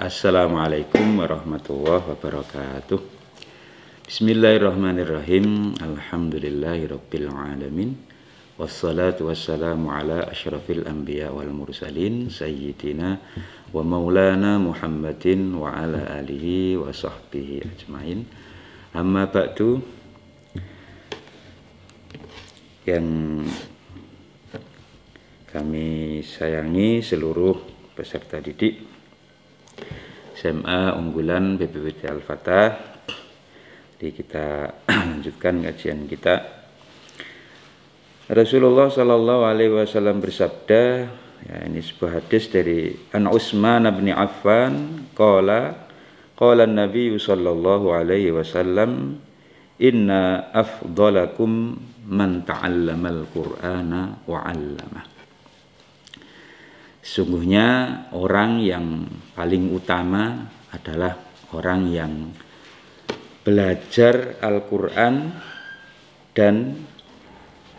Assalamualaikum warahmatullahi wabarakatuh Bismillahirrahmanirrahim Alhamdulillahirrabbilalamin Wassalatu wassalamu ala ashrafil anbiya wal mursalin Sayyidina wa maulana muhammadin wa ala alihi wa sahbihi ajmain Amma ba'du Yang kami sayangi seluruh peserta didik SMA unggulan BPPT Al-Fatah. Jadi kita lanjutkan kajian kita. Rasulullah Shallallahu Alaihi Wasallam bersabda, ya ini sebuah hadis dari An Utsman bin Affan, qala qala Nabi Shallallahu Alaihi Wasallam, inna afdalakum man ta'allamal Qur'ana wa 'allamah. Sungguhnya orang yang paling utama adalah orang yang belajar Al-Quran dan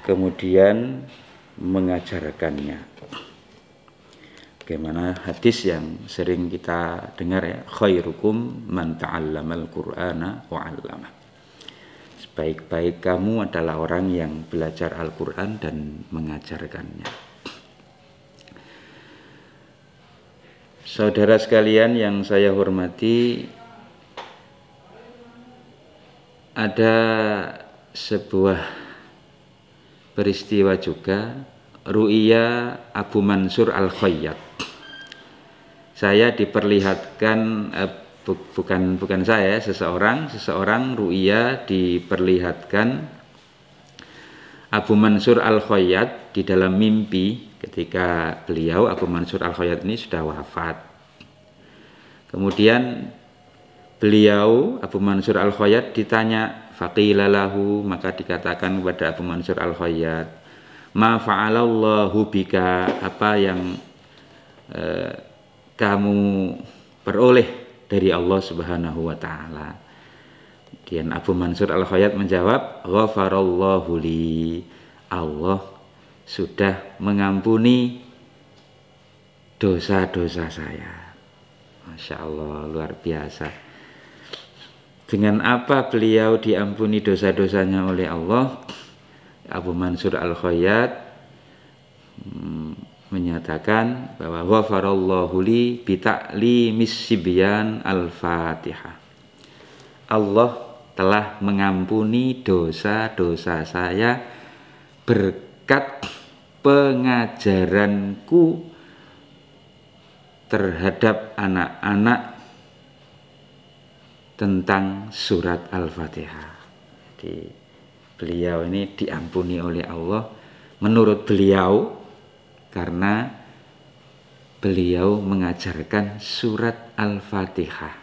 kemudian mengajarkannya. Bagaimana hadis yang sering kita dengar ya, khairukum man ta'allamal Qur'ana wa Sebaik-baik kamu adalah orang yang belajar Al-Qur'an dan mengajarkannya. Saudara sekalian yang saya hormati, ada sebuah peristiwa juga Ru'iya Abu Mansur Al-Khayyat. Saya diperlihatkan eh, bu, bukan bukan saya, seseorang, seseorang Ru'iya diperlihatkan Abu Mansur Al-Khayyat di dalam mimpi ketika beliau Abu Mansur al Khayyat ini sudah wafat. Kemudian beliau Abu Mansur al Khayyat ditanya faqilalahu maka dikatakan kepada Abu Mansur al Khayyat ma fa'alallahu bika apa yang eh, kamu peroleh dari Allah Subhanahu wa taala. Kemudian Abu Mansur al Khayyat menjawab ghafarallahu li Allah sudah mengampuni dosa-dosa saya. Masya Allah, luar biasa. Dengan apa beliau diampuni dosa-dosanya oleh Allah? Abu Mansur Al-Khayyat hmm, menyatakan bahwa wafarallahu li bita'li sibyan al-fatihah Allah telah mengampuni dosa-dosa saya berkat pengajaranku terhadap anak-anak tentang surat Al-Fatihah. Jadi beliau ini diampuni oleh Allah menurut beliau karena beliau mengajarkan surat Al-Fatihah.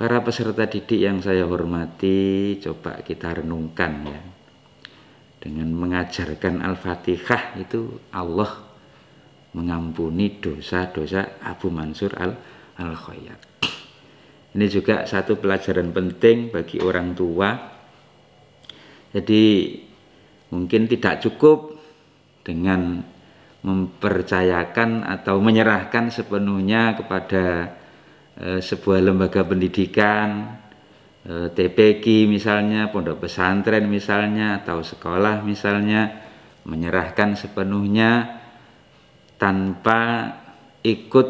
Para peserta didik yang saya hormati, coba kita renungkan ya dengan mengajarkan Al-Fatihah itu Allah mengampuni dosa-dosa Abu Mansur al al Ini juga satu pelajaran penting bagi orang tua. Jadi mungkin tidak cukup dengan mempercayakan atau menyerahkan sepenuhnya kepada eh, sebuah lembaga pendidikan Eh, TPQ misalnya, pondok pesantren misalnya, atau sekolah misalnya, menyerahkan sepenuhnya tanpa ikut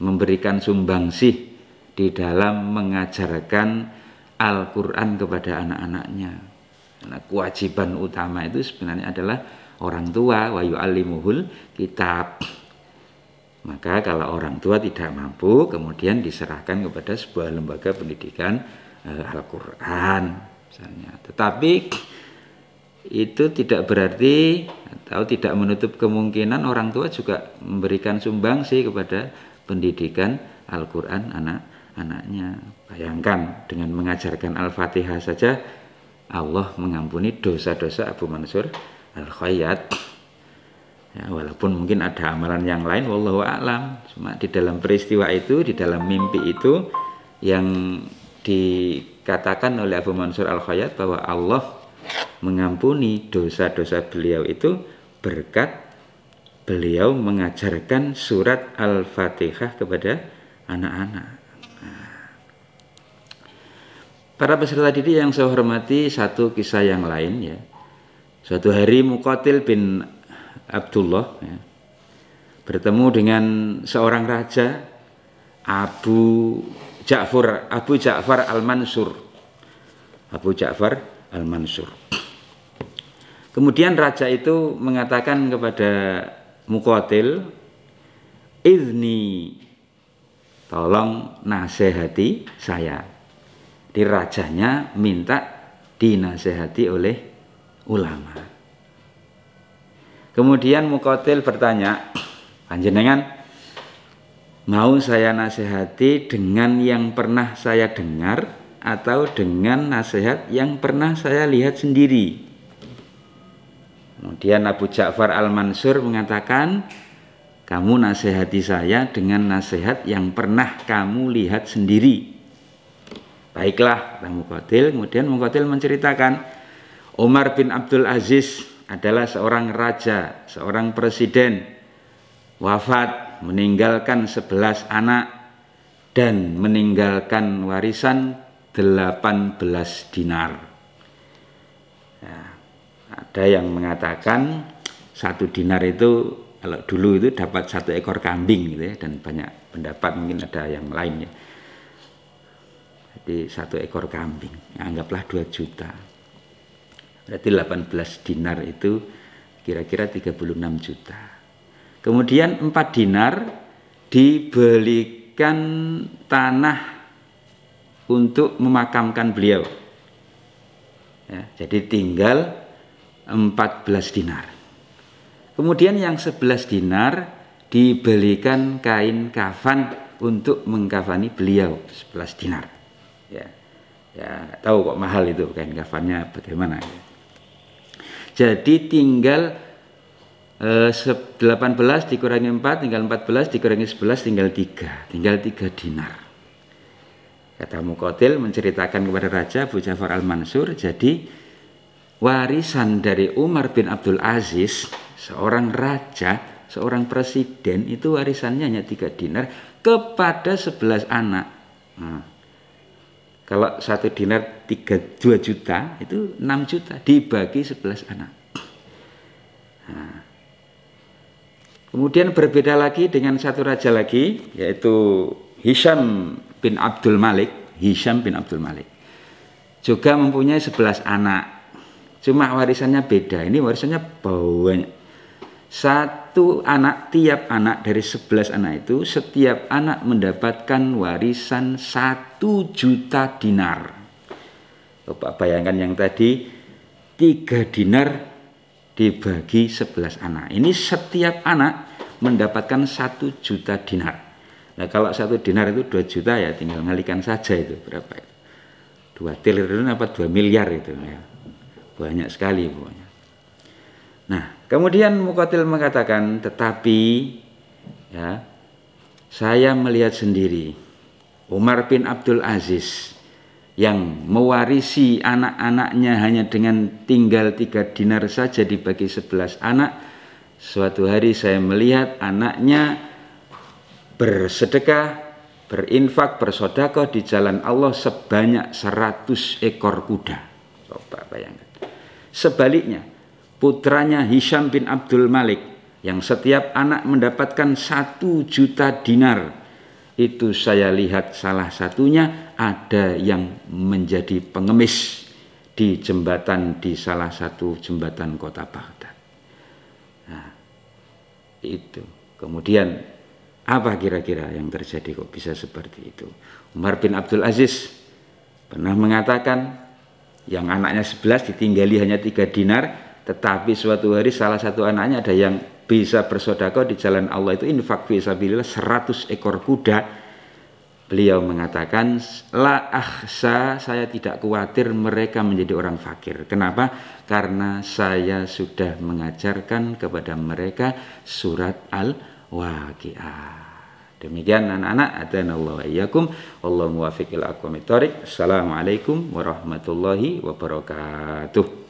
memberikan sumbangsih di dalam mengajarkan Al-Quran kepada anak-anaknya. Nah, kewajiban utama itu sebenarnya adalah orang tua, wayu alimuhul kitab. Maka kalau orang tua tidak mampu, kemudian diserahkan kepada sebuah lembaga pendidikan Eh, Al-Quran misalnya. Tetapi itu tidak berarti atau tidak menutup kemungkinan orang tua juga memberikan sumbangsi kepada pendidikan Al-Quran anak-anaknya. Bayangkan dengan mengajarkan Al-Fatihah saja Allah mengampuni dosa-dosa Abu Mansur Al-Khayyat. Ya, walaupun mungkin ada amalan yang lain, wallahu a'lam. Cuma di dalam peristiwa itu, di dalam mimpi itu yang dikatakan oleh Abu Mansur Al-Khayyat bahwa Allah mengampuni dosa-dosa beliau itu berkat beliau mengajarkan surat Al-Fatihah kepada anak-anak. Nah, para peserta didik yang saya hormati, satu kisah yang lain ya. Suatu hari Mukotil bin Abdullah ya, bertemu dengan seorang raja Abu Ja'far Abu Ja'far Al-Mansur Abu Ja'far Al-Mansur Kemudian raja itu mengatakan kepada Muqatil, Izni Tolong nasihati saya Di rajanya minta dinasehati oleh ulama Kemudian Muqatil bertanya Panjenengan Mau saya nasihati dengan yang pernah saya dengar atau dengan nasihat yang pernah saya lihat sendiri. Kemudian Abu Ja'far Al-Mansur mengatakan, "Kamu nasihati saya dengan nasihat yang pernah kamu lihat sendiri." Baiklah, kamu Muqatil. Kemudian Muqatil menceritakan, Umar bin Abdul Aziz adalah seorang raja, seorang presiden, wafat meninggalkan sebelas anak dan meninggalkan warisan delapan belas dinar. ya, ada yang mengatakan satu dinar itu kalau dulu itu dapat satu ekor kambing gitu ya dan banyak pendapat mungkin ada yang lainnya. Jadi satu ekor kambing ya, anggaplah dua juta. Berarti 18 dinar itu kira-kira 36 juta. Kemudian 4 dinar dibelikan tanah untuk memakamkan beliau. Ya, jadi tinggal 14 dinar. Kemudian yang 11 dinar dibelikan kain kafan untuk mengkafani beliau 11 dinar. Ya. Ya, tahu kok mahal itu kain kafannya bagaimana. Jadi tinggal 18 eh, dikurangi 4 tinggal 14 dikurangi 11 tinggal 3 tinggal 3 dinar kata Mukotil menceritakan kepada Raja Abu Ja'far al-Mansur jadi warisan dari Umar bin Abdul Aziz seorang raja seorang presiden itu warisannya hanya 3 dinar kepada 11 anak nah, kalau satu dinar 3, 2 juta itu 6 juta dibagi 11 anak nah, Kemudian berbeda lagi dengan satu raja lagi yaitu Hisham bin Abdul Malik, Hisham bin Abdul Malik. Juga mempunyai 11 anak. Cuma warisannya beda. Ini warisannya banyak. Satu anak tiap anak dari 11 anak itu setiap anak mendapatkan warisan satu juta dinar. Bapak bayangkan yang tadi tiga dinar dibagi 11 anak. Ini setiap anak mendapatkan satu juta dinar. Nah kalau satu dinar itu 2 juta ya tinggal ngalikan saja itu berapa itu. 2 triliun apa 2 miliar itu ya. Banyak sekali pokoknya. Nah kemudian Mukotil mengatakan tetapi ya saya melihat sendiri Umar bin Abdul Aziz yang mewarisi anak-anaknya hanya dengan tinggal tiga dinar saja dibagi sebelas anak suatu hari saya melihat anaknya bersedekah berinfak bersodakoh di jalan Allah sebanyak seratus ekor kuda coba bayangkan sebaliknya putranya Hisham bin Abdul Malik yang setiap anak mendapatkan satu juta dinar itu saya lihat salah satunya ada yang menjadi pengemis di jembatan di salah satu jembatan kota Baghdad. Nah, itu. Kemudian apa kira-kira yang terjadi kok bisa seperti itu? Umar bin Abdul Aziz pernah mengatakan yang anaknya sebelas ditinggali hanya tiga dinar, tetapi suatu hari salah satu anaknya ada yang bisa bersodakoh di jalan Allah itu infak fisabilillah seratus ekor kuda beliau mengatakan la ahsa saya tidak khawatir mereka menjadi orang fakir kenapa karena saya sudah mengajarkan kepada mereka surat al waqiah demikian anak-anak adanallahu iyyakum wallahu muwaffiq ila aqwamit assalamualaikum warahmatullahi wabarakatuh